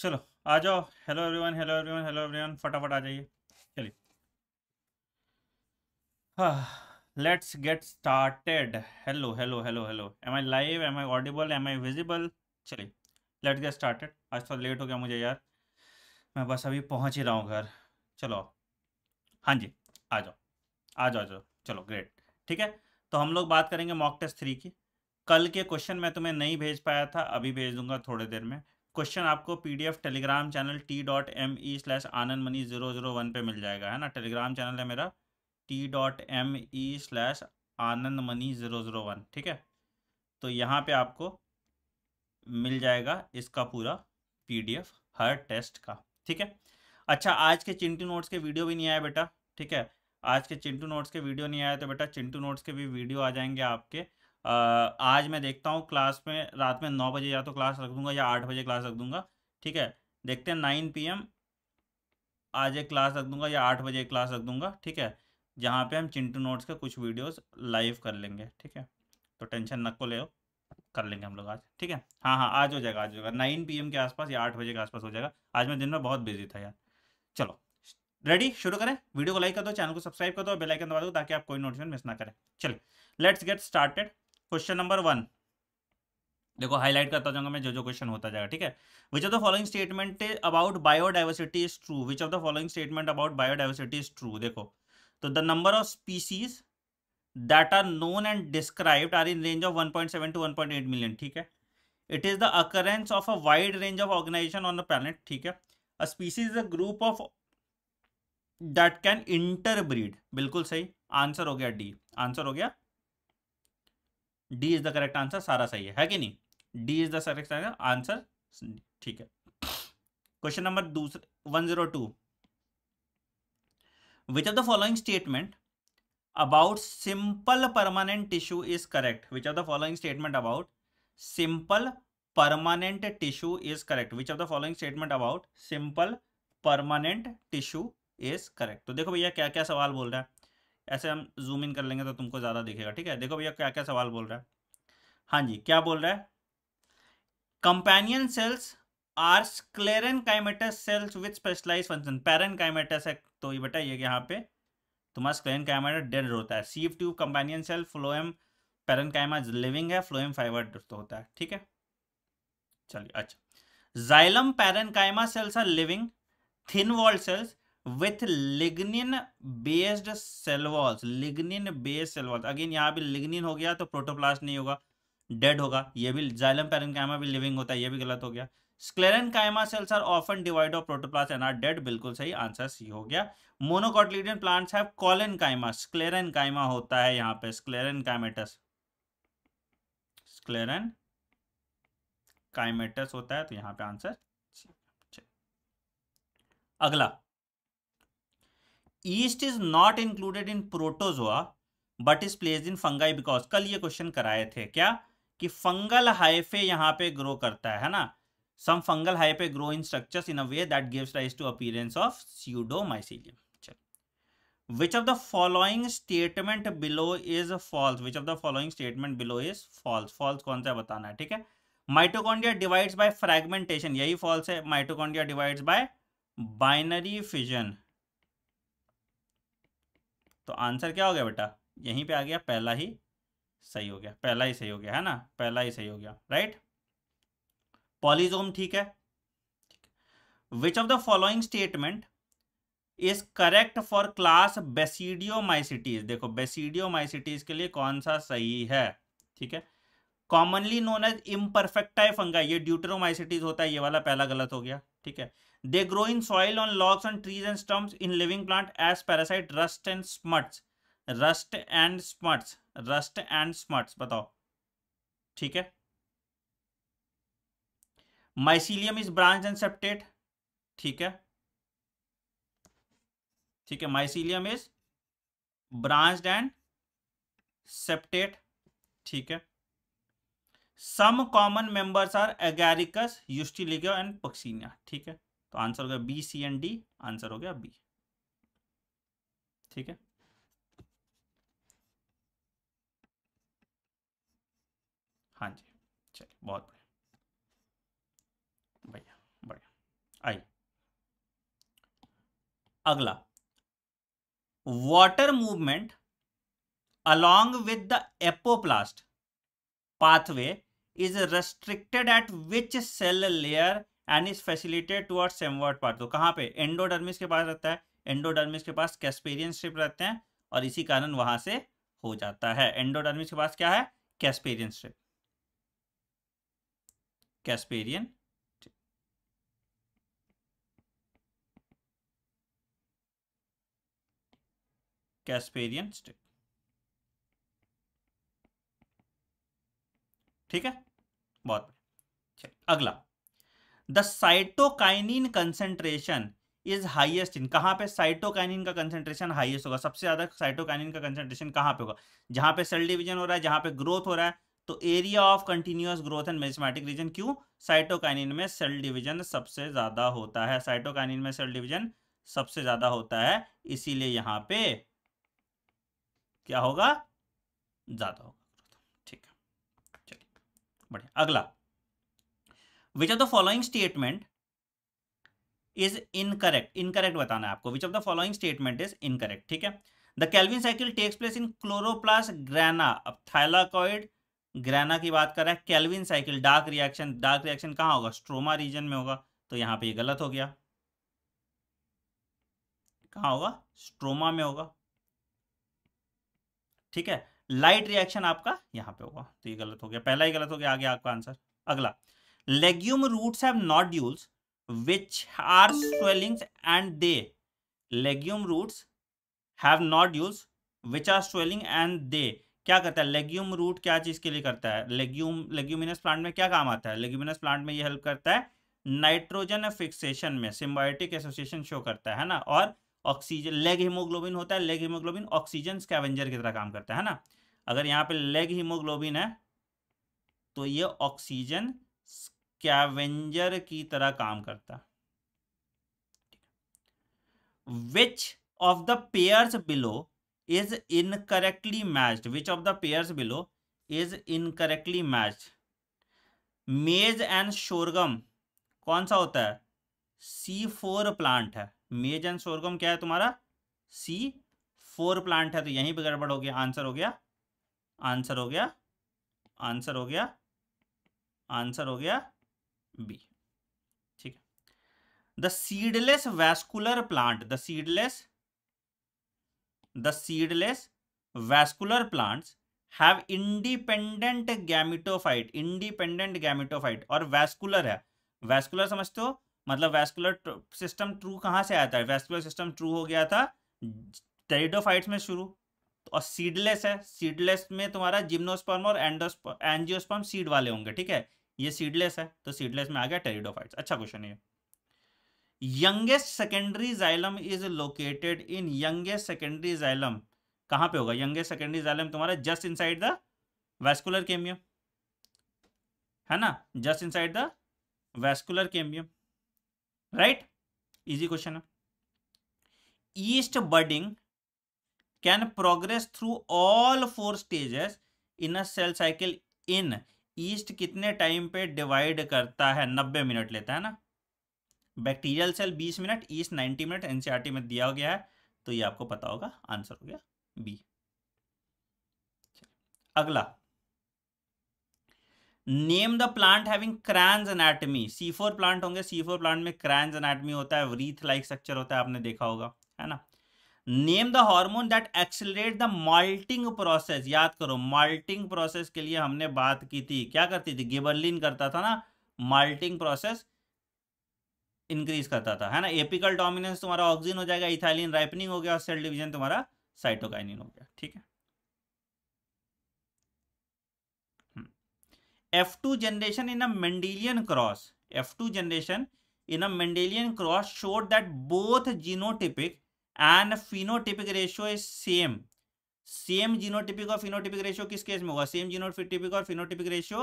चलो आ जाओ hello everyone hello everyone hello everyone फटाफट आ जाइए चलिए हाँ let's get started hello hello hello hello am I live am I audible am I visible चलिए लेट्स गेट स्टार्टेड आज थोड़ा लेट हो गया मुझे यार मैं बस अभी पहुंच ही रहा हूँ घर चलो हाँ जी आ जाओ आ जाओ आ जाओ चलो ग्रेट ठीक है तो हम लोग बात करेंगे मॉक टेस्ट थ्री की कल के क्वेश्चन मैं तुम्हें नहीं भेज पाया था अभी भेज दूंगा थोड़ी देर में क्वेश्चन आपको PDF Telegram channel T dot M E slash Anand money zero zero one पर मिल जाएगा है ना टेलीग्राम चैनल है मेरा T dot M E slash Anand money zero zero one ठीक है तो यहाँ पे आपको मिल जाएगा इसका पूरा पीडीएफ हर टेस्ट का ठीक है अच्छा आज के चिंटू नोट्स के वीडियो भी नहीं आए बेटा ठीक है आज के चिंटू नोट्स के वीडियो नहीं आए तो बेटा चिंटू नोट्स के भी वीडियो आ जाएंगे आपके आज मैं देखता हूँ क्लास में रात में नौ बजे या तो क्लास रख दूंगा या आठ बजे क्लास रख दूंगा ठीक है देखते हैं नाइन पी एम आज एक क्लास रख दूंगा या आठ बजे क्लास रख दूंगा ठीक है जहाँ पे हम चिंटू नोट्स के कुछ वीडियोस लाइव कर लेंगे ठीक है तो टेंशन नक को ले कर लेंगे हम लोग आज ठीक है हाँ हाँ आज हो जाएगा आज हो जाएगा नाइन पी के आसपास या आठ बजे के आसपास हो जाएगा आज मैं दिन में बहुत बिजी था यार चलो रेडी शुरू करें वीडियो को लाइक कर दो चैनल को सब्सक्राइब कर दो बेलाइकन दबा दो ताकि आप कोई नोटिफिकेशन मिस ना करें चलिए let's get started question number one देखो हाईलाइट करता जाऊंगा मैं जो जो क्वेश्चन होता जाएगा ठीक है which of the following statement about biodiversity is true which of the following statement about biodiversity is true देखो तो the number of species that are known and described are in range of 1.7 to 1.8 million ठीक है it is the occurrence of a wide range of organization on the planet ठीक है a species is a group of that can interbreed बिल्कुल सही answer हो गया D answer हो गया D is the correct answer सारा सही है, है कि नहीं D is the correct answer answer ठीक है क्वेश्चन नंबर दूसरे 102 which are the following statement about simple permanent tissue is correct which of the following statement about simple permanent tissue is correct which are the following statement about simple permanent tissue is correct तो देखो भैया क्या क्या सवाल बोल रहा है ऐसे हम जूम इन कर लेंगे तो तुमको ज़्यादा दिखेगा ठीक है देखो भैया क्या क्या सवाल बोल रहा है हाँ जी क्या बोल रहा है companion cells are sclerenchymatous cells with specialize function parenchymatous है तो ये बेटा ये यहाँ पे तुम्हारा स्क्लेरन काइमेटा डेड होता है sieve tube companion cell phloem parenchyma living है फ्लोएम फाइबर तो होता है ठीक है चलिए अच्छा xylem parenchyma cells are living thin wall cells with lignin based cell walls lignin based cell walls again यहाँ भी लिग्निन हो गया तो प्रोटोप्लास्ट नहीं होगा डेड होगा ये भी जाइलम पैरनकाइमा भी लिविंग होता है ये भी गलत हो गया sclerenchyma cells are often devoid of protoplast and are dead बिल्कुल सही आंसर सी हो गया मोनोकॉटिलिडियन प्लांट्स हैव कॉलन कायमा स्क्लेरन कायमा होता है यहाँ पे स्क्लेरन कायमेटस स्क्लेरन कायमेटस होता है तो यहाँ पे आंसर अगला yeast is not included in protozoa but is place in fungi because कल ये क्वेश्चन कराए थे क्या कि फंगल हाइफे यहाँ पे ग्रो करता है ना some fungal hyphae grow in structures in a way that gives rise to appearance of pseudomycelium which of the following statement below is false which of the following statement below is false false कौन सा बताना है ठीक है Mitochondria divides by fragmentation. यही false है Mitochondria divides by binary fission. तो answer क्या हो गया बेटा यहीं पे आ गया पहला ही सही हो गया पहला ही सही हो गया है ना पहला ही सही हो गया राइट पॉलीजोम ठीक है which of the following statement is correct for class mycetes देखो माइसिटीज के लिए कौन सा सही है ठीक है commonly known as imperfecti fungi ये ड्यूटरोमाइसिटीज होता है ये वाला पहला गलत हो गया ठीक है They grow in soil on logs on trees and stumps in living plant as parasite rust and smuts. Rust and smuts. Rust and smuts. बताओ ठीक है mycelium is branch and septate ठीक है ठीक है mycelium is branch and septate ठीक है some common members are agaricus ustilago and puccinia ठीक है तो आंसर हो गया B C and D answer हो गया बी ठीक है हाँ जी चलिए बहुत बढ़िया भैया बढ़िया आइए अगला water movement along with the apoplast pathway is restricted at which cell layer and is facilitated towards stemward part तो कहाँ पे एंडोडर्मिस के पास रहता है एंडोडर्मिस के पास कैस्पेरियन स्ट्रिप रहते हैं और इसी कारण वहां से हो जाता है एंडोडर्मिस के पास क्या है Casparian strip Casparian Casparian strip ठीक है बहुत बढ़िया अगला the cytokinin concentration is highest in कहाँ पे साइटोकाइनिन का कंसेंट्रेशन हाइएस्ट होगा सबसे ज्यादा साइटोकाइनिन का कंसेंट्रेशन कहाँ पे होगा जहां पे सेल डिवीजन हो रहा है जहां पे ग्रोथ हो रहा है तो area of continuous growth and meristematic region क्यों साइटोकाइनिन में सेल डिवीजन सबसे ज्यादा होता है साइटोकाइनिन में सेल डिवीजन सबसे ज्यादा होता है इसीलिए यहां पे क्या होगा ज्यादा होगा ठीक है चलिए बढ़िया अगला which of the following statement is incorrect incorrect बताना है आपको which of the following statement is incorrect ठीक है the Calvin cycle takes place in chloroplast grana अब थाइलाकॉइड ग्रैना की बात कर रहा है Calvin cycle dark reaction dark reaction कहाँ होगा स्ट्रोमा रीजन में होगा तो यहां पे ये गलत हो गया कहाँ होगा स्ट्रोमा में होगा ठीक है लाइट रिएक्शन आपका यहां पे होगा तो ये गलत हो गया पहला ही गलत हो गया आगे आपका आंसर अगला legume roots have nodules which are swellings and they legume roots have nodules which are swelling and they क्या करता है लेग्यूम रूट क्या चीज के लिए करता है लेग्यूम लेग्यूमिनस प्लांट में क्या काम आता है लेग्यूमिनस प्लांट में ये हेल्प करता है नाइट्रोजन फिक्सेशन में सिम्बायोटिक एसोसिएशन शो करता है ना और ऑक्सीजन लेग हीमोग्लोबिन होता है लेग हीमोग्लोबिन ऑक्सीजन स्कैवेंजर की तरह काम करता है ना अगर यहाँ पे लेग हीमोग्लोबिन है तो ये ऑक्सीजन कैवेंजर की तरह काम करता which of the pairs below is incorrectly matched which of the pairs below is incorrectly matched maize and sorghum कौन सा होता है सी फोर प्लांट है मेज एंड शोरगम क्या है तुम्हारा सी फोर प्लांट है तो यहीं पर गड़बड़ हो गया आंसर हो गया आंसर हो गया आंसर हो गया आंसर हो गया बी ठीक है the seedless vascular plant the seedless the seedless vascular plants have independent gametophyte independent gametophyte और वैस्कुलर है वैस्कुलर समझते हो मतलब वैस्कुलर सिस्टम ट्रू कहां से आया था वैस्कुलर सिस्टम ट्रू हो गया था टेरिडोफाइट्स में शुरू और सीडलेस है सीडलेस में तुम्हारा जिम्नोस्पर्म और एंडोस्पर्म एंजियोस्पर्म सीड वाले होंगे ठीक है ये सीडलेस है तो सीडलेस में आ गया टेरिडोफाइट्स अच्छा क्वेश्चन है youngest secondary xylem is located in youngest secondary xylem कहां पे होगा यंगेस्ट सेकेंडरी जाइलम तुम्हारा just inside the vascular cambium है ना just inside the vascular cambium right easy question है yeast budding can progress through all four stages in a cell cycle in yeast कितने time पे divide करता है नब्बे minute लेता है ना बैक्टीरियल सेल बीस minute yeast ninety minute NCERT में दिया गया है तो ये आपको पता होगा आंसर हो गया बी अगला name the plant having Kranz anatomy C four plant होंगे सी फोर प्लांट में क्रैंस एनाटमी होता है वरीथ लाइक स्ट्रक्चर होता है आपने देखा होगा है ना name the hormone that accelerate the malting process याद करो माल्टिंग प्रोसेस के लिए हमने बात की थी क्या करती थी गिबरलिन करता था ना माल्टिंग प्रोसेस इंक्रीज करता था है ना एपिकल डोमिनेंस तुम्हारा ऑक्सीजन हो जाएगा इथाइलिन राइपनिंग हो गया और सेल डिवीजन तुम्हारा साइटोकाइनिन हो गया ठीक है F two generation in a Mendelian cross F two generation in a Mendelian cross showed that both genotypic and phenotypic ratio is same same genotypic और फिनोटिपिक रेशियो किस केस में होगा same genotypic और phenotypic ratio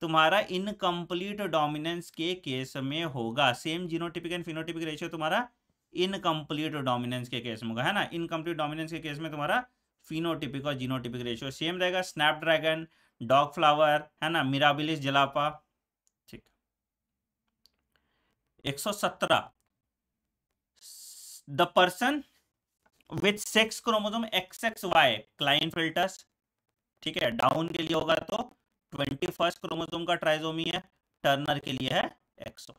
तुम्हारा incomplete dominance के case में होगा same genotypic and phenotypic ratio तुम्हारा इनकम्प्लीट डोमिनेंस के केस में होगा है ना इनकम्प्लीट डोमिनेंस के केस में तुम्हारा फिनोटिपिक और जीनोटिपिक रेशियो सेम रहेगा स्नैपड्रैगन डॉग फ्लावर है ना मिराबिलिस जलापा ठीक 117 the person with sex chromosome X X Y Klinefelter's ठीक है डाउन के लिए होगा तो ट्वेंटी फर्स्ट क्रोमोजोम का ट्राइजोमी है टर्नर के लिए है एक्सो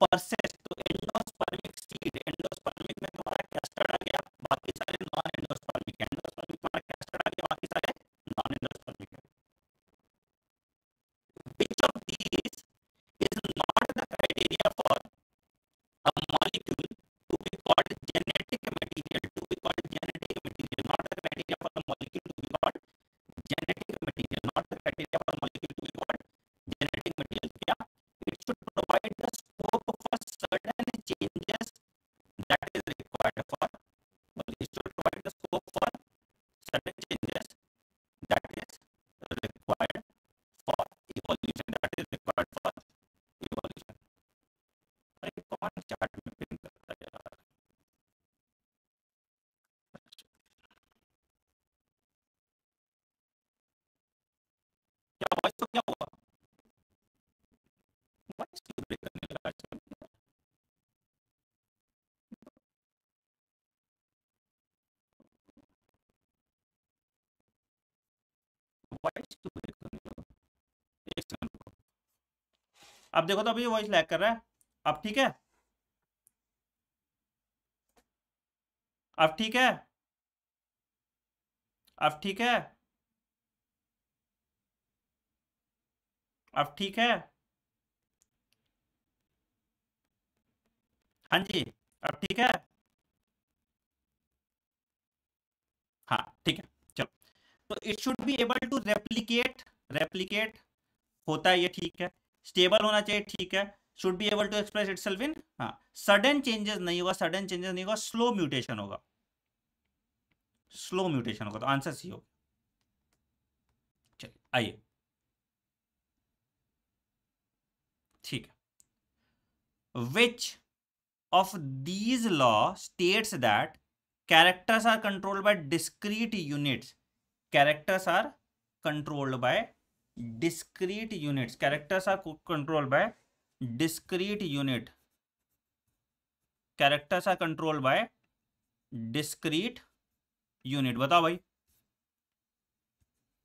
तो एंडोस्पर्मिक सीड एंडोस्पर्मिक में तुम्हारा तो कैस्टर्ड आ गया बाकी सारे नॉन अब देखो तो अभी वॉइस लैग कर रहा है अब ठीक है अब ठीक है अब ठीक है अब ठीक है हाँ जी अब ठीक है हाँ ठीक है चलो तो it should be able to replicate replicate होता है ये ठीक है स्टेबल होना चाहिए ठीक है should be able to express itself in हाँ सडन चेंजेस नहीं होगा सडन चेंजेस नहीं होगा स्लो म्यूटेशन होगा स्लो म्यूटेशन होगा तो आंसर सी होगा चलिए आइए ठीक है which of these law states that characters are controlled by discrete units characters are controlled by discrete units characters are control by discrete unit characters are control by discrete unit बताओ भाई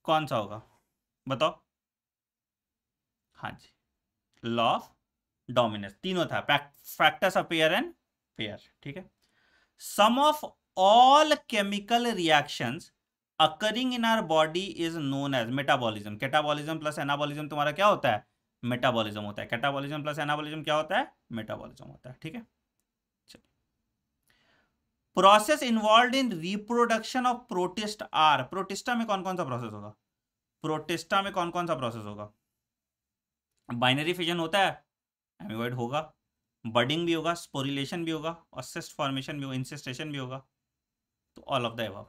कौन सा होगा बताओ हाँ जी लॉ ऑफ डोमिनेंस तीनों था factors of pair and pair ठीक है sum of all chemical reactions occurring in our body is known as metabolism catabolism plus anabolism तुम्हारा क्या होता है मेटाबॉलिज्म होता है कैटाबॉलिज्म प्लस एनाबॉलिज्म क्या होता है मेटाबॉलिज्म होता है ठीक है process involve in reproduction of protist are protista में कौन कौन सा प्रोसेस होगा प्रोटिस्टा में कौन कौन सा प्रोसेस होगा बाइनरी फिजन होता है एमिवॉइड होगा बर्डिंग भी होगा स्पोरिलेशन भी होगा और फॉर्मेशन भी होगा इंसिस्टेशन भी होगा तो all of the above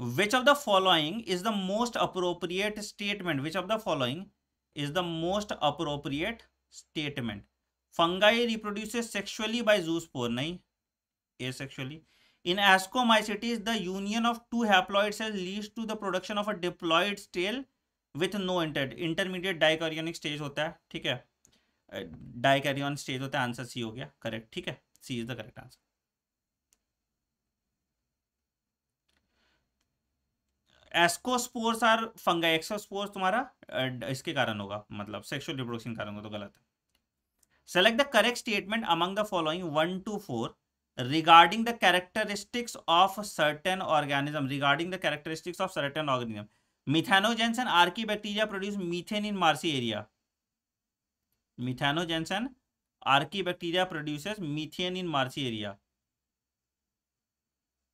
which of the following is the most appropriate statement which of the following is the most appropriate statement fungi reproduces sexually by zoospore nahi asexually in ascomycetes the union of two haploid cells leads to the production of a diploid tail with no inter intermediate dikaryonic stage होता है ठीक है Dikaryon stage होता है Answer C हो गया Correct. ठीक है C is the correct ascospores are fungi exospores तुम्हारा इसके कारण होगा मतलब सेक्सुअल रिप्रोडक्शन कारण होगा तो गलत है select the correct statement among the following one two four regarding the characteristics of certain organism regarding the characteristics of certain organism methanogens and bacteria produce methane in marshy area methanogens and bacteria produces methane in marshy area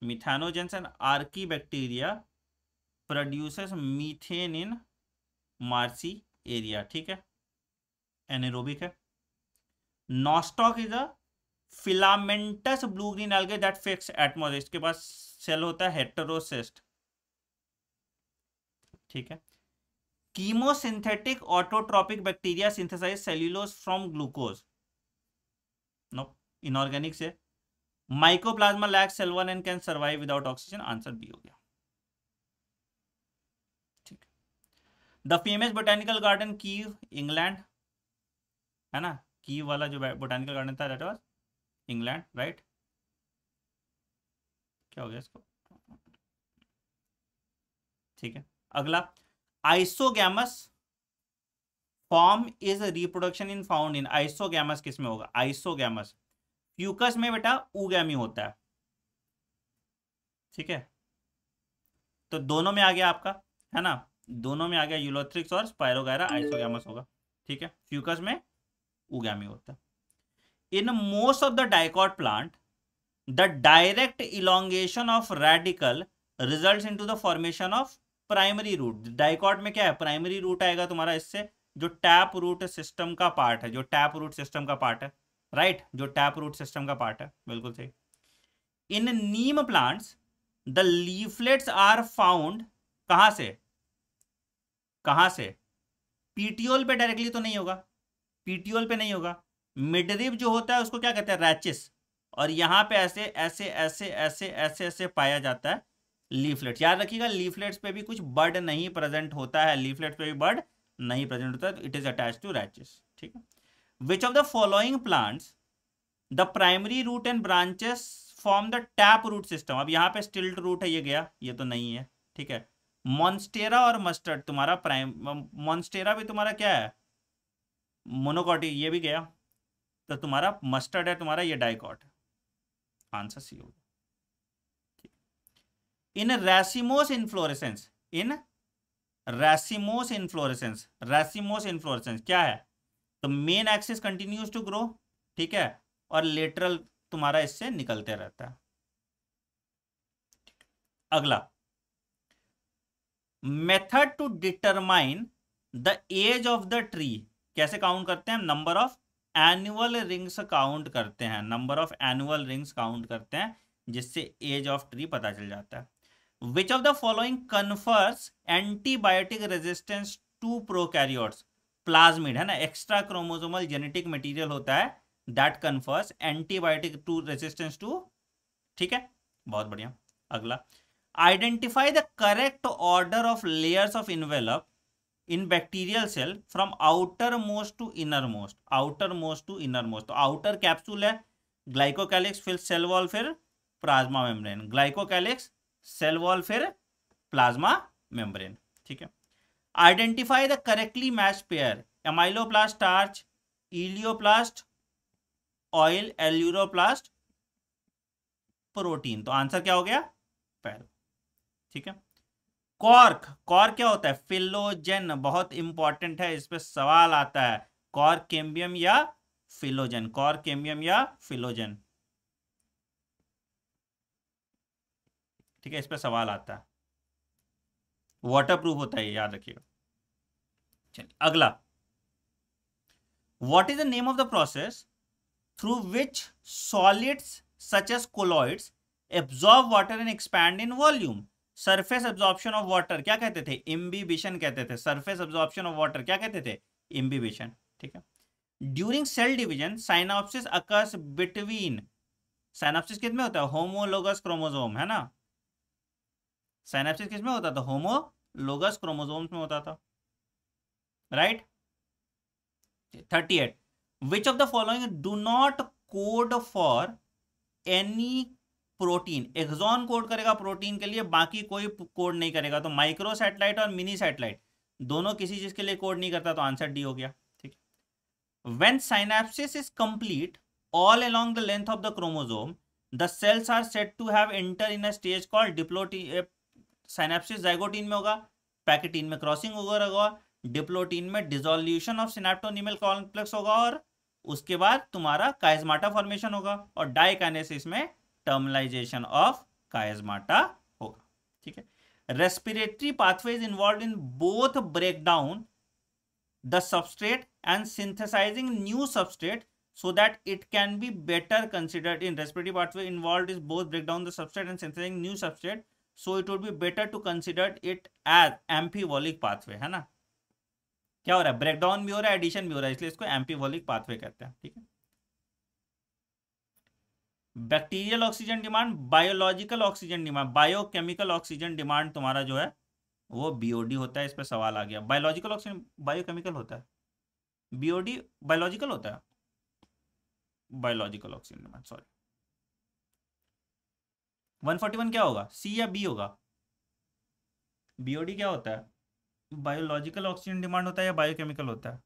methanogens and bacteria produces methane in marshy area ठीक है anaerobic है nostoc is a filamentous blue green algae that fix atmosphere इसके पास cell होता है heterocyst ठीक है chemosynthetic autotrophic bacteria synthesize cellulose from glucose no inorganic से mycoplasma lack cell wall and can survive without oxygen answer B हो गया the famous botanical garden Kew England है ना कीव वाला जो बोटेनिकल गार्डन था दैट वाज इंग्लैंड राइट क्या हो गया इसको ठीक है अगला isogamous form is reproduction in found in isogamous किसमें होगा आइसोगैमस फ्यूकस में बेटा उगैमी होता है ठीक है तो दोनों में आ गया आपका है ना दोनों में आ गया यूलोथ्रिक्स और स्पायरोगायरा आइसोगैमस होगा ठीक है फ्यूकस में उगैमी होता है in most of the dicot plant the direct elongation of radical result in to the formation of primary root dicot में क्या है प्राइमरी रूट आएगा तुम्हारा इससे जो टैप रूट सिस्टम का पार्ट है जो टैप रूट सिस्टम का पार्ट है राइट right? जो टैप रूट सिस्टम का पार्ट है बिल्कुल सही in neem plants the leaflets are found कहां से कहाँ से पीटीओल पे डायरेक्टली तो नहीं होगा पीटीओल पे नहीं होगा मिडरिप जो होता है उसको क्या कहते हैं रैचिस और यहाँ पे ऐसे ऐसे ऐसे ऐसे ऐसे ऐसे पाया जाता है लीफलेट्स याद रखिएगा लीफलेट्स पे भी कुछ बर्ड नहीं प्रेजेंट होता है लीफलेट्स पे भी बर्ड नहीं प्रेजेंट होता it is attach to rachis ठीक है which of the following plants the primary root and branches form the tap root system अब यहाँ पे स्टिल्ड रूट है ये गया ये तो नहीं है ठीक है मॉन्स्टेरा और मस्टर्ड तुम्हारा प्राइम मॉन्स्टेरा भी तुम्हारा क्या है मोनोकॉटी ये भी गया तो तुम्हारा मस्टर्ड है तुम्हारा ये डाइकॉट आंसर सी होगा in racemose inflorescence in racemose inflorescence racemose inflorescence क्या है तो main axis continues to grow ठीक है और लेटरल तुम्हारा इससे निकलते रहता है अगला method to determine the age of the tree कैसे काउंट करते हैं number of annual rings count करते हैं number of annual rings count करते हैं जिससे एज ऑफ ट्री पता चल जाता है which of the following confers antibiotic resistance to prokaryotes plasmid है ना एक्स्ट्रा क्रोमोजोमल जेनेटिक मटीरियल होता है that confers antibiotic to resistance to ठीक है बहुत बढ़िया अगला identify the correct order of layers of envelope in bacterial cell from outermost to innermost outermost to innermost तो outer capsule है glycocalyx फिर cell wall फिर plasma membrane glycocalyx cell wall फिर plasma membrane ठीक है identify the correctly matched pair amyloplast starch elaioplast oil aleuroplast protein तो answer क्या हो गया ठीक है कॉर्क कॉर्क क्या होता है फिलोजन बहुत इंपॉर्टेंट है इस पर सवाल आता है कॉर्क केम्बियम या फिलोजन कॉर्क केम्बियम या फिलोजन ठीक है इस पर सवाल आता है वाटर प्रूफ होता है याद रखिएगा चलिए अगला what is the name of the process through which solids such as colloids absorb water and expand in volume surface absorption of water क्या कहते थे इम्बीबिशन कहते थे सरफेस एब्जॉर्प्शन ऑफ वाटर क्या कहते थे इम्बीबिशन ठीक है during cell division synapsis occurs between synapsis किसमें होता है होमोलोगस क्रोमोजोम है ना साइनाप्सिस किसमें होता था होमोलोगस क्रोमोजोम्स में होता था right thirty eight which of the following do not code for any protein exon code करेगा प्रोटीन के लिए बाकी कोई कोड नहीं करेगा तो माइक्रो सैटेलाइट और मिनी सैटेलाइट दोनों किसी चीज के लिए कोड नहीं करता तो आंसर डी हो गया ठीक है when synapsis is complete all along the length of the chromosome the cells are set to have enter in a stage called diploid eh, synapsis zygotin में होगा पैकेटीन में क्रॉसिंग होगा डिप्लोटीन में dissolution of synaptonemal complex होगा और उसके बाद तुम्हारा काइजमाटा फॉर्मेशन होगा और डाइकाइनेसिस में टर्मलाइजेशन ऑफ कायजमाटा होगा ठीक है respiratory pathway is involve in both breakdown the substrate and synthesising new substrate so that it can be better considered in respiratory pathway involve is both breakdown the substrate and synthesising new substrate so it would be better to consider it as amphibolic pathway है ना क्या हो रहा है breakdown भी हो रहा है एडिशन भी हो रहा है इसलिए इसको एम्पीवॉलिक पाथवे कहते हैं ठीक है bacterial oxygen demand biological oxygen demand biochemical oxygen demand तुम्हारा जो है वो बीओडी होता है इस पर सवाल आ गया बायोलॉजिकल ऑक्सीजन बायोकेमिकल होता है बीओडी बायोलॉजिकल होता है बायोलॉजिकल ऑक्सीजन डिमांड सॉरी 141 क्या होगा सी या बी होगा बीओडी क्या होता है बायोलॉजिकल ऑक्सीजन डिमांड होता है या बायोकेमिकल होता है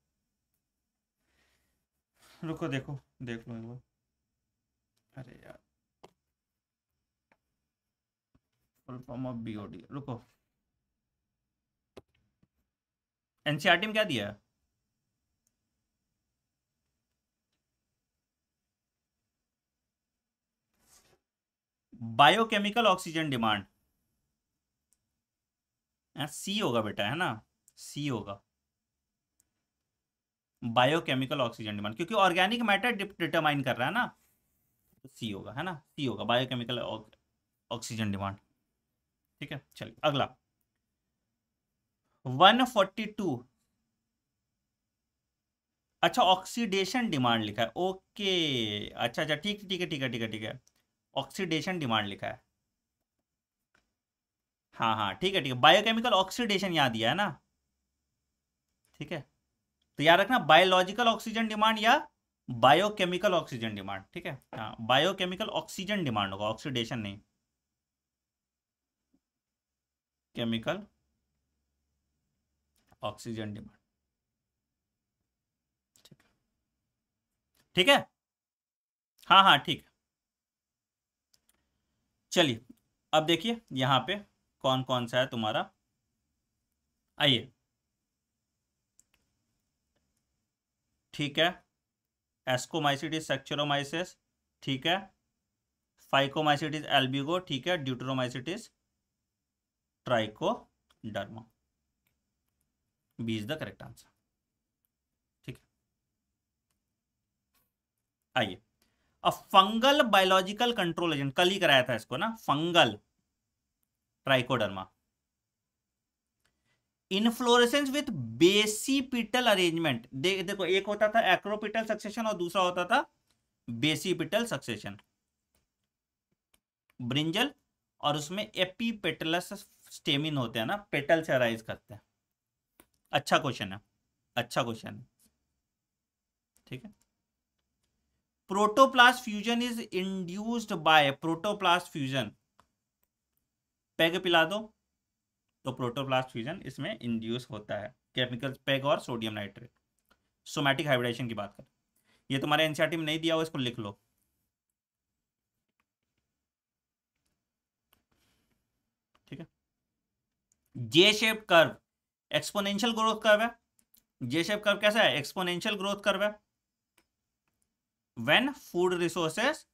रुको देखो देख लो एक बार अरे यार फुल फॉर्म ऑफ बीओडी रुको एनसीआरटी e में क्या दिया बायोकेमिकल ऑक्सीजन डिमांड सी होगा बेटा है ना सी होगा बायोकेमिकल ऑक्सीजन डिमांड क्योंकि ऑर्गेनिक मैटर डिटरमाइन कर रहा है ना तो सी होगा है ना सी होगा बायोकेमिकल ऑक्सीजन डिमांड ठीक है चलिए अगला 142 अच्छा ऑक्सीडेशन डिमांड लिखा है ओके अच्छा अच्छा ठीक ठीक है ठीक है ठीक है ठीक है ऑक्सीडेशन डिमांड लिखा है हाँ हाँ ठीक है ठीक है बायोकेमिकल ऑक्सीडेशन याद दिया है ना ठीक है तो याद रखना बायोलॉजिकल ऑक्सीजन डिमांड या बायोकेमिकल ऑक्सीजन डिमांड ठीक है हाँ बायोकेमिकल ऑक्सीजन डिमांड होगा ऑक्सीडेशन नहीं केमिकल ऑक्सीजन डिमांड ठीक है हाँ हाँ ठीक है चलिए अब देखिए यहां पे कौन कौन सा है तुम्हारा आइए ठीक है एस्कोमाइसिटिस सेक्चरोमाइसिस ठीक है फाइकोमाइसिटिस एल्बिगो ठीक है deuteromycetes trichoderma B is the correct answer ठीक है आइए अब फंगल बायोलॉजिकल कंट्रोल एजेंट कल ही कराया था इसको ना फंगल ट्राइकोडर्मा इनफ्लोरेसेंस विथ बेसी पिटल अरेंजमेंट देखो एक होता था एक्रोपिटल सक्सेशन और दूसरा होता था बेसी पिटल सक्सेशन ब्रिंजल और उसमें एपीपेटलस स्टेमिन होते हैं ना पेटल से अराइज करते हैं अच्छा क्वेश्चन है अच्छा क्वेश्चन है ठीक है protoplast fusion is induced by protoplast fusion peg पिला दो तो प्रोटोप्लास्ट फ्यूजन इसमें इंड्यूस होता है केमिकल पेग और सोडियम नाइट्रेट सोमैटिक हाइब्रिडाइजेशन की बात करें ये तुम्हारे एनसीआरटी e में नहीं दिया हुआ इसको लिख लो ठीक है J shape curve exponential growth curve है जे शेप कर्व कैसा है एक्सपोनेंशियल ग्रोथ कर्व है व्हेन फूड रिसोर्सेस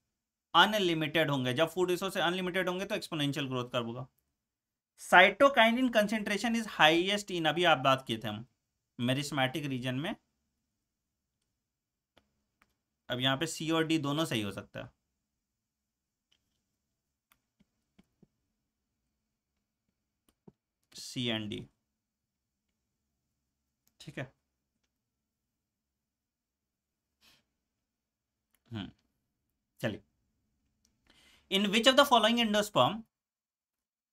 अनलिमिटेड होंगे जब फूड रिसोर्सेज अनलिमिटेड होंगे तो एक्सपोनेंशियल ग्रोथ कर्व होगा cytokinin concentration is highest in अभी आप बात किए थे हम मेरिस्मेटिक रीजन में अब यहां पे सी और डी दोनों सही हो सकता है सी एंड डी ठीक है हम्म। चलिए in which of the following endosperm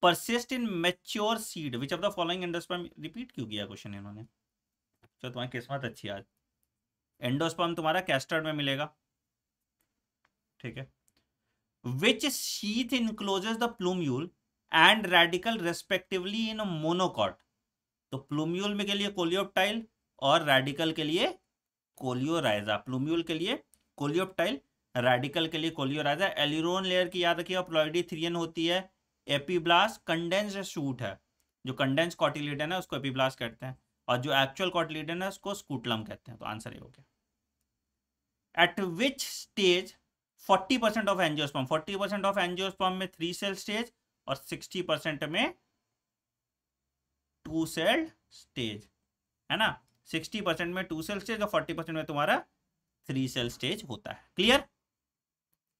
persist in mature seed which of the following endosperm repeat क्यों किया क्वेश्चन इन्होंने चलो तो तुम्हारी किस्मत अच्छी आज एंडोस्पर्म तुम्हारा कैस्टर्ड में मिलेगा ठीक है which sheath encloses the plumule and radicle respectively in monocot तो प्लूम्यूल में के लिए कोलियोप्टाइल और रेडिकल के लिए कोलियोराइजा प्लूम्यूल के लिए कोलियोप्टाइल रेडिकल के लिए कोलियोराइजा एलिरोन लेयर की याद रखिए प्लॉइडी थ्रियन होती है एपीब्लास कंडेंस्ड शूट है जो कंडेंस कॉटिलीडन है उसको एपीब्लास कहते हैं और जो एक्चुअल कॉटिलीडन है उसको स्कूटलम कहते हैं तो आंसर ये हो गया at which stage 40 percent of angiosperm forty percent of angiosperm में थ्री सेल स्टेज और 60 परसेंट में टू सेल स्टेज है ना 60 परसेंट में टू सेल स्टेज और 40 परसेंट में तुम्हारा थ्री सेल स्टेज होता है क्लियर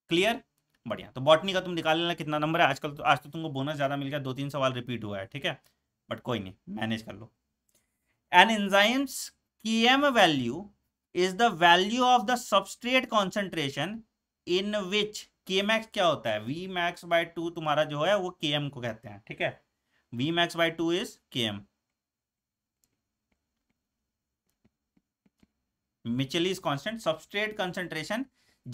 क्लियर बढ़िया तो बॉटनी का तुम निकाल लेना कितना नंबर है आजकल तो आज तो तुमको बोनस ज़्यादा मिल गया दो तीन सवाल रिपीट हुआ है ठीक है बट कोई नहीं मैनेज कर लो एन एंजाइम्स की M value is the value of the substrate concentration in which K max क्या होता है वी मैक्स बाय टू तुम्हारा जो है वो के एम को कहते हैं ठीक है V max by two is K M Michaelis constant substrate concentration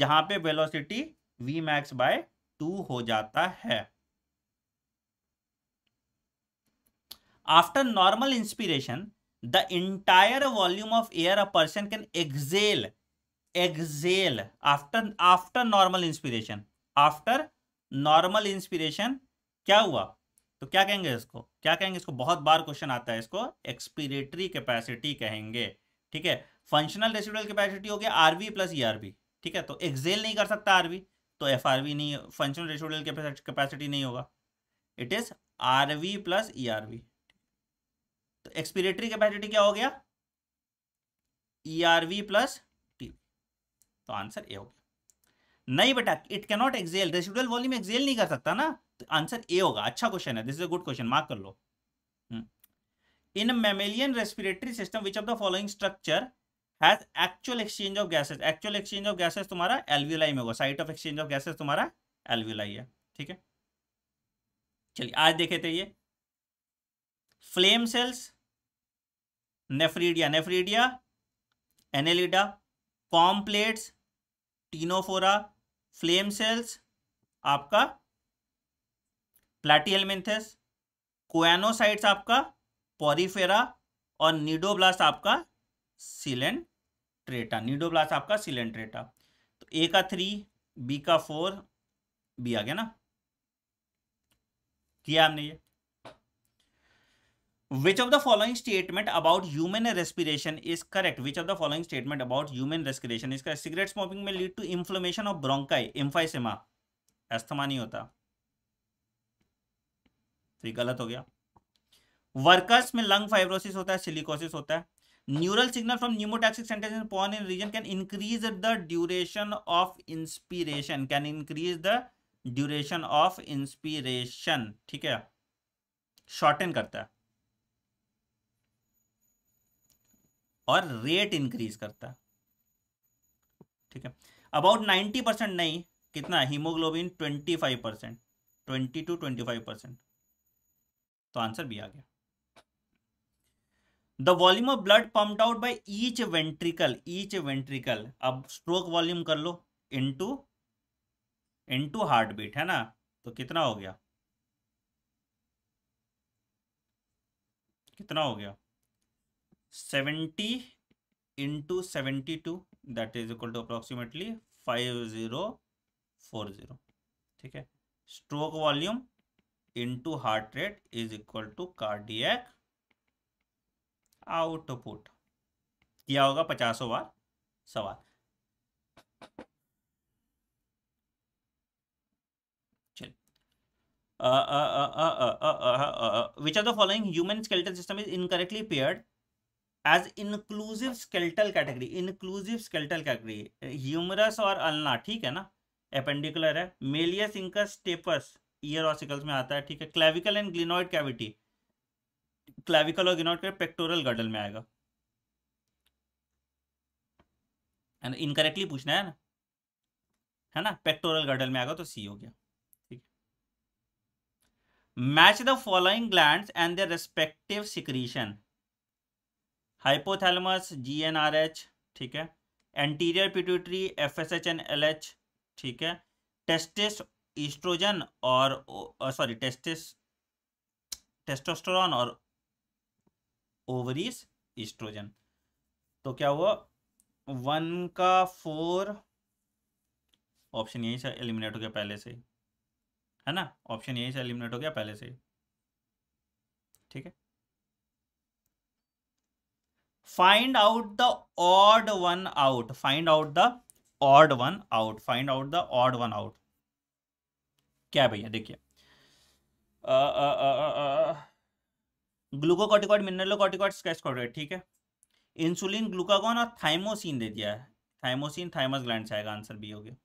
जहां पे velocity V max by two हो जाता है after normal inspiration the entire volume of air a person can exhale exhale after after normal inspiration after normal inspiration क्या हुआ तो क्या कहेंगे इसको क्या कहेंगे इसको बहुत बार क्वेश्चन आता है इसको एक्सपिरेटरी कैपेसिटी कहेंगे ठीक है फंक्शनल रेसिडुअल कैपेसिटी हो गया आरवी प्लस ई ठीक है तो एक्सेल नहीं कर सकता आरवी तो एफ आर वी नहीं फंक्शनल रेशोडियल कैपेसिटी नहीं होगा it is R V plus E R V तो एक्सपिरेटरी कैपेसिटी क्या हो गया E R V plus T तो आंसर ए हो गया नहीं बेटा it can not exhale residual volume exhale नहीं कर सकता ना तो आंसर ए होगा अच्छा क्वेश्चन है this is a good question mark कर लो in mammalian respiratory system which of the following structure has actual exchange of gases actual exchange of gases तुम्हारा एलवीलाई में होगा site of exchange of gases तुम्हारा alveoli है ठीक है चलिए आज देखे थे ये flame cells nephridia nephridia annelida comb plates ctenophora flame cells आपका प्लाटीहेलमिंथस कोएनोसाइट्स आपका पॉरीफेरा और नीडोब्लास्ट आपका सिलेंट्रेटा नीडोब्लास्ट आपका सिलेंट्रेटा तो ए का थ्री बी का फोर बी आ गया ना किया आपने ये which of the following statement about human respiration is correct which of the following statement about human respiration is cigarette smoking में lead to inflammation of bronchi emphysema asthma नहीं होता तो गलत हो गया वर्कर्स में लंग फाइब्रोसिस होता है सिलिकोसिस होता है neural signal from pneumotaxic centres pons in region can increase the duration of inspiration can increase the duration of inspiration ठीक है शॉर्टन करता है और रेट इंक्रीज करता है ठीक है अबाउट 90 परसेंट नहीं कितना haemoglobin twenty five percent twenty two twenty five percent तो आंसर भी आ गया the volume of blood pumped out by each ventricle each ventricle अब स्ट्रोक वॉल्यूम कर लो इनटू इनटू हार्ट बीट है ना तो कितना हो गया कितना हो गया seventy into seventy two that is equal to approximately five zero four zero ठीक है stroke volume into heart rate is equal to cardiac output किया होगा पचासों बार सवाल which are the following human skeletal system is incorrectly paired as inclusive skeletal category inclusive skeletal category humerus और ulna ठीक है ना एपेंडिकुलर है malleus incus stapes ear ossicles में आता है ठीक है clavicle and glenoid cavity clavicle और गिनोट कर पेक्टोरल गर्डल में आएगा एंड इनकरेक्टली पूछना है ना है ना पेक्टोरल गर्डल में आएगा तो सी हो गया ठीक match the following gland and their respective secretion hypothalamus GnRH ठीक है anterior pituitary FSH and LH ठीक है टेस्टिस ईस्ट्रोजन और सॉरी टेस्टिस टेस्टोस्टेरॉन और ओवरीज ईस्ट्रोजन तो क्या हुआ वन का फोर ऑप्शन यही से एलिमिनेट हो गया पहले से है ना ऑप्शन यही से एलिमिनेट हो गया पहले से ठीक है find out the odd one out find out the odd one out find out the odd one out क्या भैया देखिए ग्लूकोकॉटिकॉइड मिनरलोकॉटिकॉइड स्ट्रेस ठीक है इंसुलिन ग्लूकागोन और थाइमोसिन दे दिया है थाइमोसिन थाइमस ग्लैंड से आएगा आंसर बी हो गया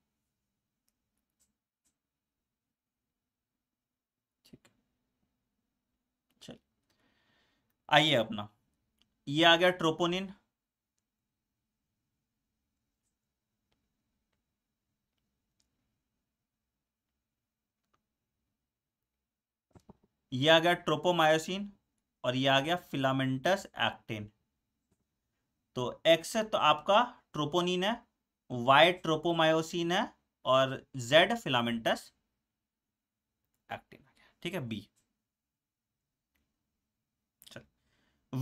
आइए अपना ये आ गया ट्रोपोनिन ये आ गया ट्रोपोमायोसिन और ये आ गया फिलामेंटस एक्टिन तो एक्स तो आपका ट्रोपोनिन है वाई ट्रोपोमायोसिन है और जेड फिलामेंटस एक्टिन ठीक है B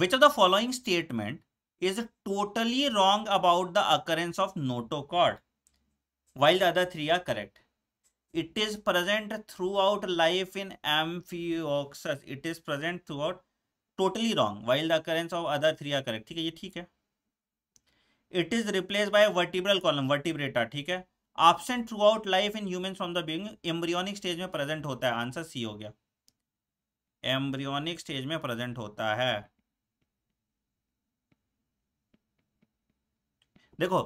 which of the following statement is totally wrong about the occurrence of notochord while the other three are correct it is present throughout life in amphioxus it is present throughout totally wrong while the occurrence of other three are correct ठीक है ये ठीक है it is replace by vertebral column vertebrata ठीक है option throughout life in human from the beginning embryonic stage में present होता है आंसर सी हो गया एम्ब्रियोनिक स्टेज में प्रेजेंट होता है देखो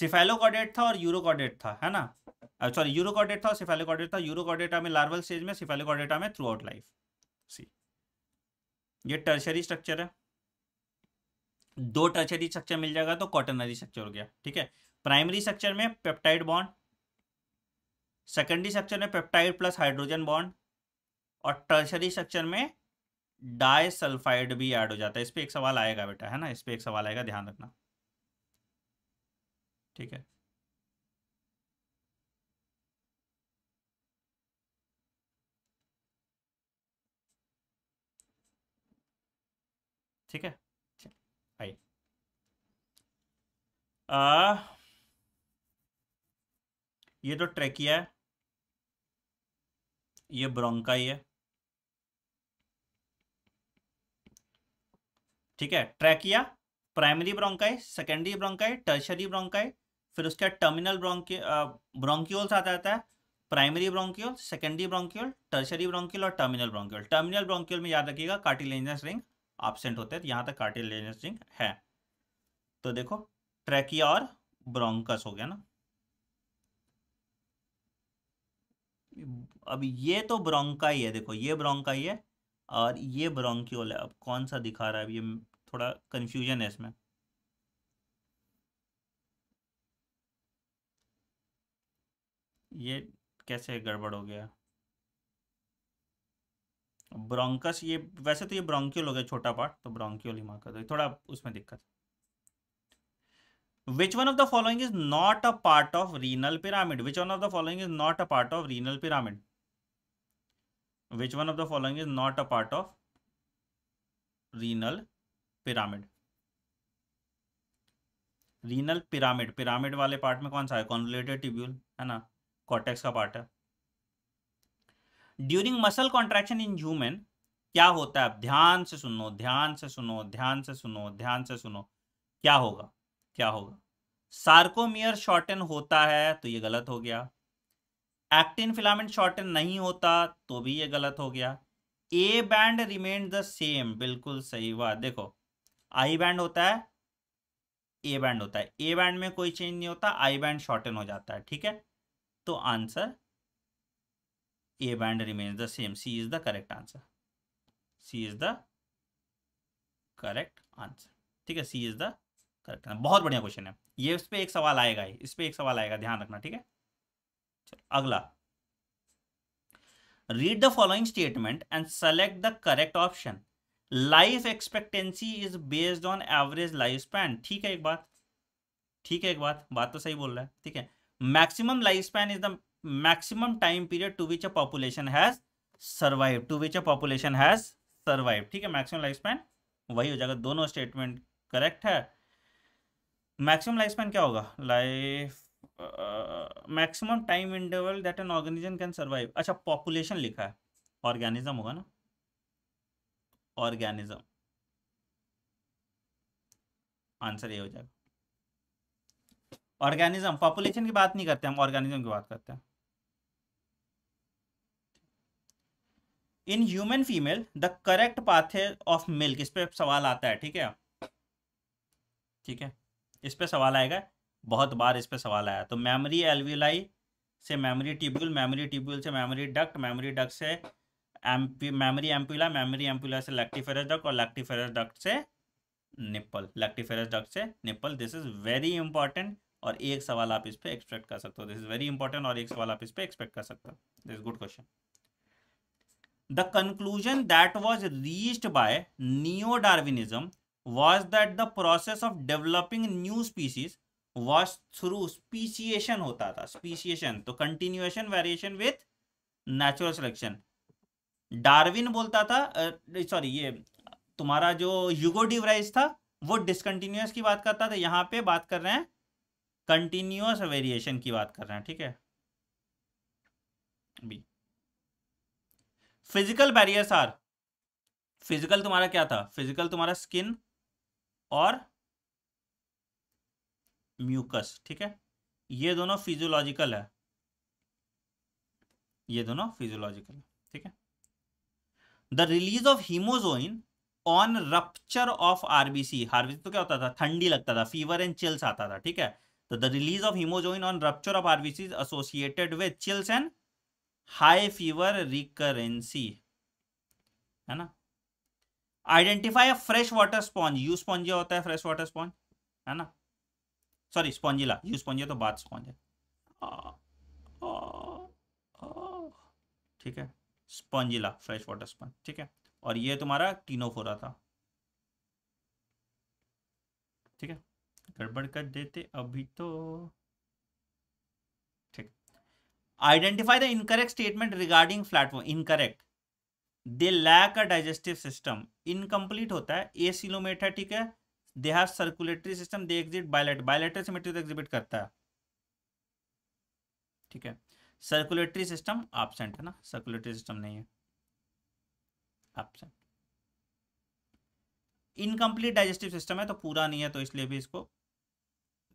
सिफेलोकॉडेट था और यूरोकॉडेट था है ना सॉरी uh, यूरोकॉडेट था और सिफेलोकॉडेट था यूरोकॉडेटा में लार्वल स्टेज में सिफेलोकॉडेटा में थ्रू आउट लाइफ सी ये टर्शरी स्ट्रक्चर है दो टर्शरी स्ट्रक्चर मिल जाएगा तो कॉटनरी स्ट्रक्चर हो गया ठीक है प्राइमरी स्ट्रक्चर में पेप्टाइड बॉन्ड सेकेंडरी स्ट्रक्चर में पेप्टाइड प्लस हाइड्रोजन बॉन्ड और टर्शरी स्ट्रक्चर में डाइसल्फाइड भी ऐड हो जाता है इस पर एक सवाल आएगा बेटा है ना इस पर एक सवाल आएगा ध्यान रखना ठीक है ठीक है आइए ये तो ट्रेकिया है ये ब्रोंकाई है ठीक है trachea primary bronchi secondary bronchi tertiary bronchi फिर उसके बाद टर्मिनल ब्रोंकि ब्रोंकिल्स आता जाता है primary bronchiole secondary bronchiole tertiary bronchiole और टर्मिनल ब्रोंकिल टर्मिनल ब्रोंकिल में याद रखिएगा कार्टिलेजनस रिंग एबसेंट होते हैं तो यहाँ तक कार्टिलेजनस रिंग है तो देखो ट्रैकिया और ब्रोंकस हो गया ना अब ये तो ब्रोंका ही है देखो ये ब्रोंका ही है और ये ब्रोंक्यूल है अब कौन सा दिखा रहा है अब ये थोड़ा कंफ्यूजन है इसमें ये कैसे गड़बड़ हो गया ब्रोंकस ये वैसे तो ये ब्रोंकियोल हो गया छोटा पार्ट तो ब्रोंकियोल ही मार्कर थोड़ा उसमें दिक्कत which one of the following is not a part of renal pyramid which one of the following is not a part of renal pyramid which one of the following is not a part of renal pyramid renal pyramid pyramid वाले part में कौन सा है convoluted tubule है ना cortex का part है during muscle contraction in human क्या होता है ध्यान से सुनो ध्यान से सुनो ध्यान से सुनो ध्यान से सुनो क्या होगा क्या होगा सार्कोमियर शॉर्टन होता है तो ये गलत हो गया एक्टिन फिलामेंट शॉर्टन नहीं होता तो भी ये गलत हो गया A band remain the same बिल्कुल सही बात देखो आई बैंड होता है ए बैंड होता है ए बैंड में कोई चेंज नहीं होता आई बैंड शॉर्टन हो जाता है ठीक है तो answer A band remains the same. C is the correct answer. C is the correct answer. ठीक है C is the correct answer. बहुत बढ़िया क्वेश्चन है ये इस पर एक सवाल आएगा ही इस पर एक सवाल आएगा ध्यान रखना ठीक है चलो अगला read the following statement and select the correct option life expectancy is based on average life span ठीक है एक बात ठीक है एक बात बात तो सही बोल रहा है ठीक है maximum life span is the maximum time period to which a population has survive to which a population has survive ठीक है मैक्सिमम लाइफ स्पैन वही हो जाएगा दोनों स्टेटमेंट करेक्ट है मैक्सिमम लाइफ स्पैन क्या होगा life maximum time interval that an organism can survive अच्छा पॉपुलेशन लिखा है ऑर्गेनिज्म होगा ना ऑर्गेनिज्म आंसर ये हो जाएगा ऑर्गेनिज्म पॉपुलेशन की बात नहीं करते हम ऑर्गेनिज्म की बात करते हैं in human female the correct path of milk इस पर सवाल आता है ठीक है ठीक है इस पर सवाल आएगा बहुत बार इस पर सवाल आया तो मेमोरी एलवीलाई से मेमोरी ट्यूब्यूल मेमोरी ट्यूब्यूल से मेमोरी डक्ट मेमोरी डक्ट से एम्पी मेमोरी एम्पुला मेमोरी एम्पुला से लैक्टिफेरस डक्ट और लैक्टिफेरस डक्ट से निप्पल लैक्टिफेरस डक्ट से nipple this is very important और एक सवाल आप इस पर एक्सपेक्ट कर सकते हो दिस इज वेरी इंपॉर्टेंट और एक सवाल आप इस पर एक्सपेक्ट कर सकते हो this good question the conclusion that was reached by neo Darwinism was that the process of developing new species was through speciation होता था स्पीसीएशन तो continuation variation with natural selection Darwin बोलता था सॉरी uh, ये तुम्हारा जो युगो डिवराइज था वो डिसकंटिन्यूस की बात करता था यहां पे बात कर रहे हैं कंटिन्यूस वेरिएशन की बात कर रहे हैं ठीक है B physical barriers are physical तुम्हारा क्या था फिजिकल तुम्हारा स्किन और म्यूकस ठीक है ये दोनों फिजियोलॉजिकल है ये दोनों फिजियोलॉजिकल है ठीक है the release of haemozoin on rupture of RBC RBC तो क्या होता था ठंडी लगता था फीवर एंड चिल्स आता था ठीक है तो the release of haemozoin on rupture of RBC associated with chills and high fever recurrency है ना identify a fresh water sponge you Spongia होता है फ्रेश वाटर स्पॉन्ज है ना सॉरी स्पॉन्जिला यू स्पॉन्जिया तो बात स्पॉन्ज है ठीक है स्पॉन्जिला फ्रेश वाटर स्पॉन्ज ठीक है और ये तुम्हारा टीनोफोरा था ठीक है गड़बड़ कर देते अभी तो identify the incorrect statement regarding platform incorrect they lack a digestive system incomplete होता है ए सिलोमेट है ठीक है they have circulatory system they exhibit बायलेट बायलेटर सिमेट्री तो एग्जिबिट करता है ठीक है सर्कुलेटरी सिस्टम एबसेंट है ना सर्कुलेटरी सिस्टम नहीं है एबसेंट इनकम्प्लीट डाइजेस्टिव सिस्टम है तो पूरा नहीं है तो इसलिए भी इसको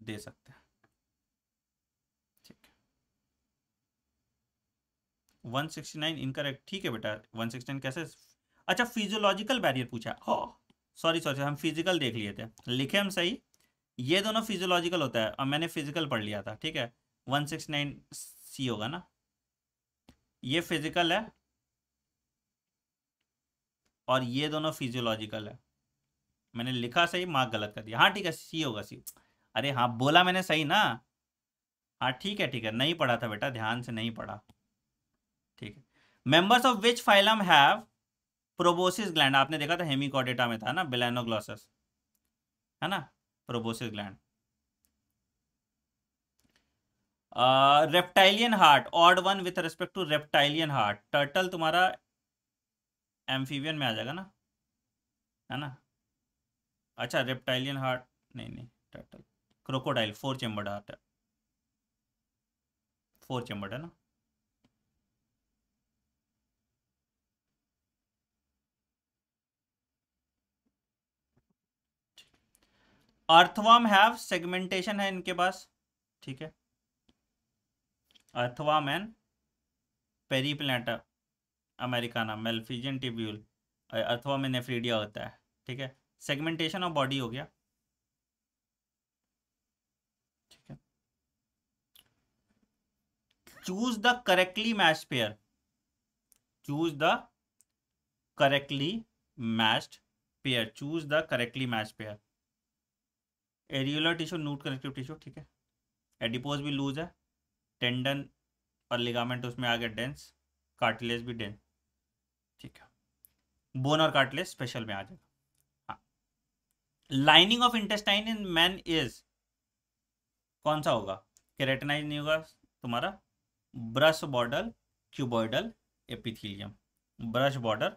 दे सकते हैं 169 इनकरेक्ट ठीक है बेटा 169 कैसे अच्छा फिजियोलॉजिकल बैरियर पूछा ओ सॉरी सॉरी हम फिजिकल देख लिए थे लिखे हम सही ये दोनों फिजियोलॉजिकल होता है और मैंने फिजिकल पढ़ लिया था ठीक है 169 सी होगा ना ये फिजिकल है और ये दोनों फिजियोलॉजिकल है मैंने लिखा सही मार्क गलत कर दिया हाँ ठीक है सी होगा सी अरे हाँ बोला मैंने सही ना हाँ ठीक है ठीक है नहीं पढ़ा था बेटा ध्यान से नहीं पढ़ा members of which phylum have proboscis gland आपने देखा था हेमिकॉडेटा में था ना बिलानोग्लॉसस है ना proboscis gland reptilian heart odd one with respect to reptilian heart turtle तुम्हारा एम्फीवियन में आ जाएगा ना है ना अच्छा रेप्टाइलियन हार्ट नहीं नहीं turtle crocodile four chambered heart है फोर चेम्बर्ड है ना अर्थवाम हैव सेगमेंटेशन है इनके पास ठीक है earthworm and America americana Malpighian tubule earthworm में नेफ्रीडिया होता है ठीक है सेगमेंटेशन ऑफ बॉडी हो गया ठीक है choose the correctly match pair choose the correctly matched pair choose the correctly match pair areolar tissue नूट कनेक्टिव टिश्यू ठीक है एडिपोज भी लूज है टेंडन और लिगामेंट उसमें आ गया डेंस कार्टिलेज भी डेंस ठीक है बोन और कार्टिलेज स्पेशल में आ जाएगा lining of intestine in man is कौन सा होगा केरेटनाइज नहीं होगा तुम्हारा brush border cuboidal epithelium brush border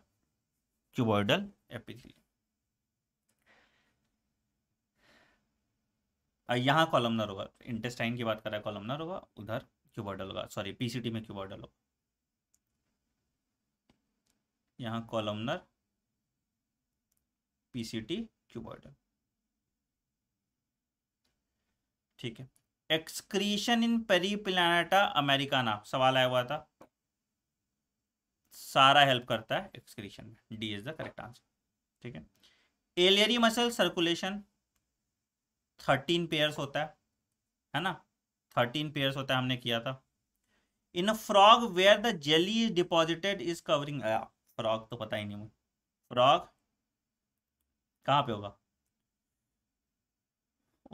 cuboidal epithelium यहाँ कॉलमनर होगा इंटेस्टाइन की बात कर रहा है कॉलमनर होगा उधर क्यूबॉर्डल होगा सॉरी पीसीटी में क्यूबॉर्डल होगा यहाँ कॉलमनर पीसीटी क्यूबॉर्डल ठीक है excretion in peri America americana सवाल आया हुआ था सारा हेल्प करता है एक्सक्रीशन में D is the correct answer ठीक है alary muscle circulation thirteen pairs होता है है ना थर्टीन पेयर्स होता है हमने किया था in a frog where the jelly is deposited is covering frog तो पता ही नहीं मुझे फ्रॉग कहाँ पे होगा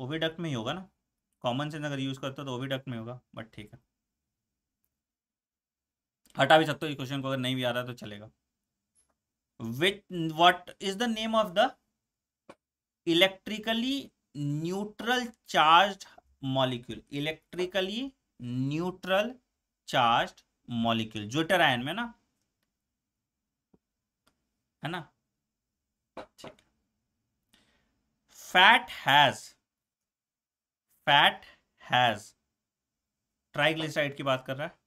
ओवीडक्ट में ही होगा ना कॉमन सेंस अगर यूज करते हो तो ओवीडक्ट में होगा बट ठीक है हटा भी सकते हो इस क्वेश्चन को अगर नहीं भी आ रहा तो चलेगा which what is the name of the electrically neutral charge molecule electrically neutral charge molecule zwitterion में ना है ना ठीक fat has fat has triglyceride की बात कर रहा है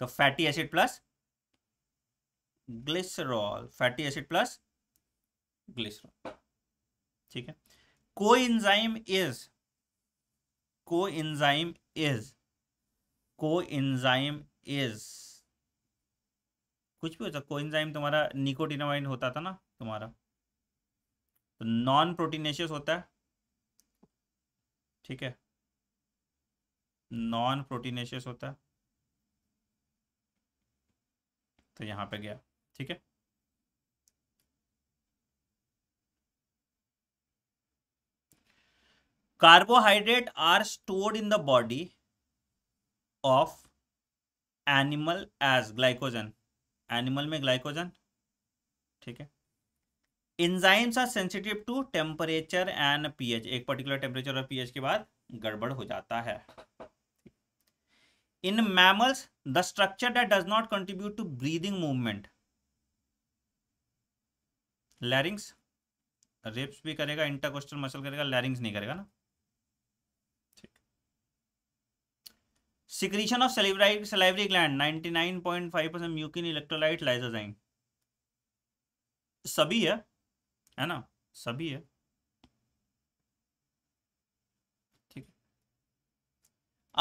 तो fatty acid plus glycerol fatty acid plus glycerol ठीक है coenzyme is coenzyme is coenzyme is कुछ भी होता को इंजाइम तुम्हारा निकोटिनामाइन होता था ना तुम्हारा तो नॉन प्रोटीनेशियस होता है ठीक है नॉन प्रोटीनेशियस होता है तो यहां पे गया ठीक है carbohydrate are stored in the body of animal as glycogen animal में glycogen ठीक है enzymes are sensitive to temperature and pH एक particular temperature और pH के बाद गड़बड़ हो जाता है in mammals the structure that does not contribute to breathing movement larynx ribs भी करेगा इंटरकोस्टल मसल करेगा लैरिंग्स नहीं करेगा ना secretion of salivary salivary gland 99.5 percent mucin electrolyte lysozyme सभी है है ना सभी है ठीक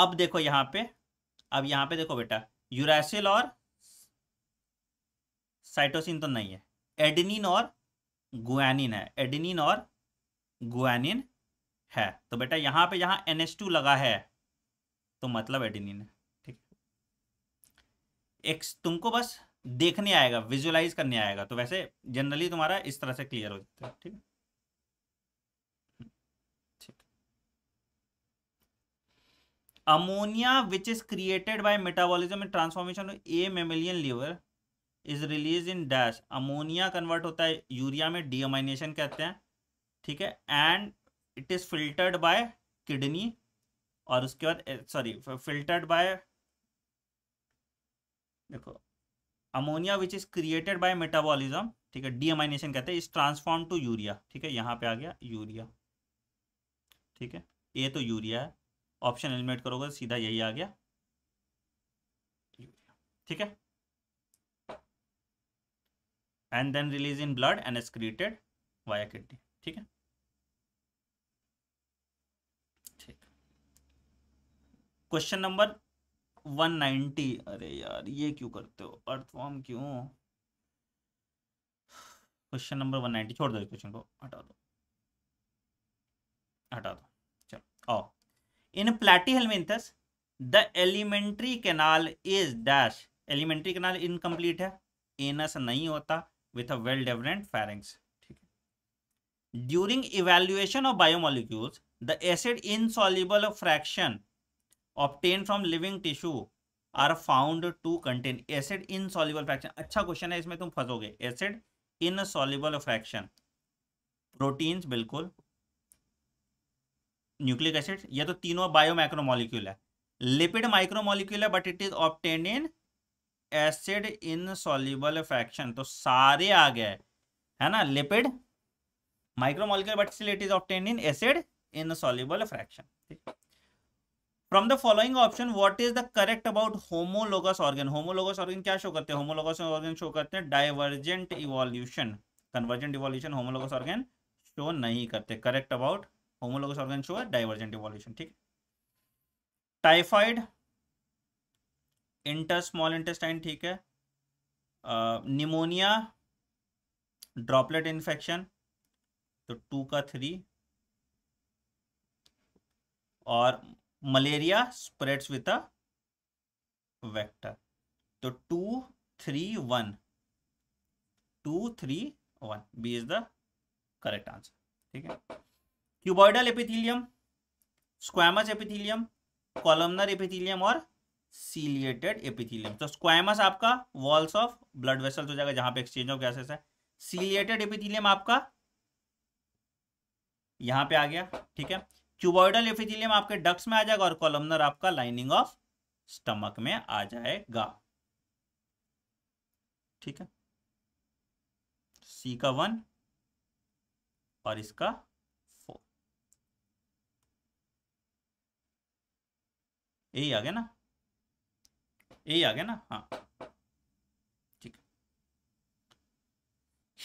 अब देखो यहाँ पे अब यहाँ पे देखो बेटा यूरासिल और साइटोसिन तो नहीं है एडिनिन और गुआनिन है एडिनिन और गुआनिन है तो बेटा यहाँ पे यहां एन लगा है तो मतलब एडिनिन है ठीक एक्स तुमको बस देखने आएगा विजुअलाइज करने आएगा तो वैसे जनरली तुम्हारा इस तरह से क्लियर हो जाता है ठीक ammonia which is created by metabolism and transformation a mammalian liver is release in dash ammonia convert होता है यूरिया में डीअमाइनेशन कहते हैं ठीक है and it is filtered by kidney और उसके बाद सॉरी फिल्टर्ड बाय देखो ammonia which is created by metabolism ठीक है डीएमाइनेशन कहते हैं इज ट्रांसफॉर्म टू यूरिया ठीक है यहां पे आ गया यूरिया ठीक है ए तो यूरिया है ऑप्शन एलिमिनेट करोगे तो सीधा यही आ गया ठीक है and then release in blood and created via kidney ठीक है क्वेश्चन नंबर 190 अरे यार ये क्यों करते हो अर्थवॉर्म क्यों क्वेश्चन नंबर 190 छोड़ दो इस क्वेश्चन को हटा दो हटा दो चलो oh in platyhelminthes the alimentary canal is dash alimentary canal incomplete है एनस नहीं होता with a well developed pharynx ठीक है during evaluation of biomolecules the acid insoluble fraction obtained from living tissue are found to contain acid insoluble fraction अच्छा question है इसमें तुम फंसोगे acid insoluble fraction proteins बिल्कुल nucleic acid ये तो तीनों बायो माइक्रोमोलिक्यूल है लिपिड माइक्रोमोलिक्यूल है but it is obtained in acid insoluble fraction तो सारे आ गए है ना lipid micromolecule but still it is obtained in acid insoluble fraction ठीक from the following option what is the correct about homologous organ homologous organ क्या show करते हैं होमोलोगस ऑर्गन शो करते हैं divergent evolution convergent evolution homologous organ show नहीं करते correct about homologous organ show है divergent evolution ठीक typhoid enter small intestine ठीक है निमोनिया ड्रॉपलेट इन्फेक्शन तो टू का थ्री और malaria spreads with a vector तो two three one two three one B is the correct answer ठीक है cuboidal epithelium squamous epithelium columnar epithelium और ciliated epithelium तो स्क्वामस आपका वॉल्स ऑफ ब्लड वेसल्स हो जाएगा जहां पे एक्सचेंज ऑफ गैसेस है सीलिएटेड एपिथीलियम आपका यहां पे आ गया ठीक है क्यूबॉइडल एफिजिलियम आपके डक्स में आ जाएगा और कॉलमनर आपका लाइनिंग ऑफ स्टमक में आ जाएगा ठीक है सी का वन और इसका फोर यही आ गया ना यही आ गया ना हाँ ठीक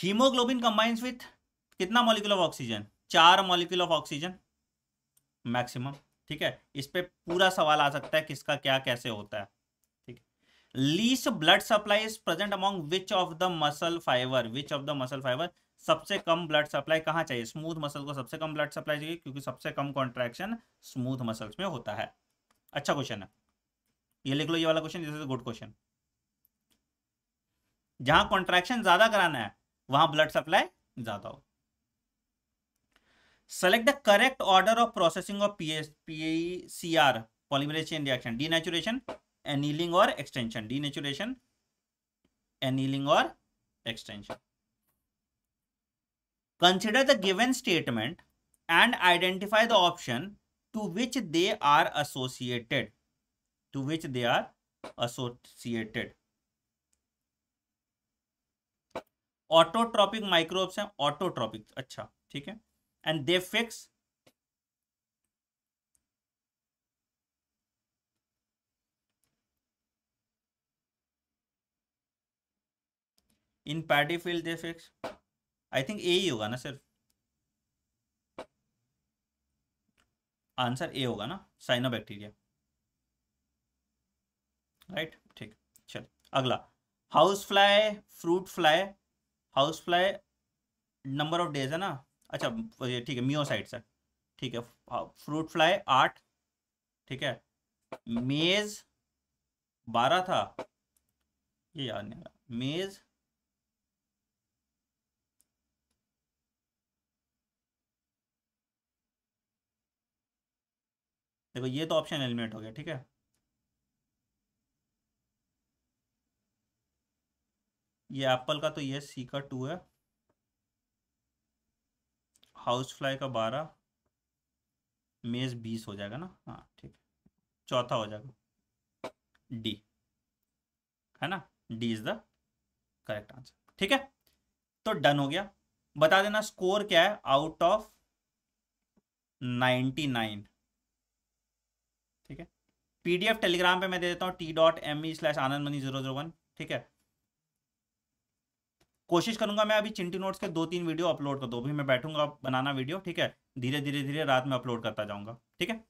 हीमोग्लोबिन कंबाइंस विथ कितना मॉलिक्यूल ऑफ ऑक्सीजन चार मॉलिक्यूल ऑफ ऑक्सीजन मैक्सिमम ठीक है इस पर पूरा सवाल आ सकता है किसका क्या कैसे होता है ठीक least blood supply is present among which of the muscle fibre which of the muscle fibre सबसे कम ब्लड सप्लाई कहाँ चाहिए स्मूथ मसल को सबसे कम ब्लड सप्लाई चाहिए क्योंकि सबसे कम कॉन्ट्रैक्शन स्मूथ मसल्स में होता है अच्छा क्वेश्चन है ये लिख लो ये वाला क्वेश्चन जैसे गुड क्वेश्चन जहां कॉन्ट्रैक्शन ज्यादा कराना है वहां ब्लड सप्लाई ज्यादा हो select the correct order of processing of PS, PACR polymerase chain reaction denaturation annealing or extension denaturation annealing or extension consider the given statement and identify the option to which they are associated to which they are associated autotrophic microbes हैं autotrophic अच्छा ठीक है and they fix in paddy field they fix I think A ही होगा ना सिर्फ answer A होगा ना साइनो बैक्टीरिया राइट ठीक चल अगला house fly fruit fly house fly number of days है ना अच्छा ठीक है मियोसाइट से ठीक है फ्रूट फ्लाई आठ ठीक है मेज बारह था ये याद नहीं रहा मेज देखो ये तो ऑप्शन एलिमिनेट हो गया ठीक है ये एप्पल का तो ये सी का टू है हाउस फ्लाई का बारह मेज बीस हो जाएगा ना हाँ ठीक है चौथा हो जाएगा डी है ना D is the correct answer ठीक है तो डन हो गया बता देना स्कोर क्या है आउट ऑफ नाइन्टी नाइन ठीक है पीडीएफ टेलीग्राम पे मैं दे देता हूँ T dot M E slash Anand money zero zero one ठीक है कोशिश करूंगा मैं अभी चिंटी नोट्स के दो तीन वीडियो अपलोड कर दो अभी मैं बैठूंगा बनाना वीडियो ठीक है धीरे धीरे धीरे रात में अपलोड करता जाऊंगा ठीक है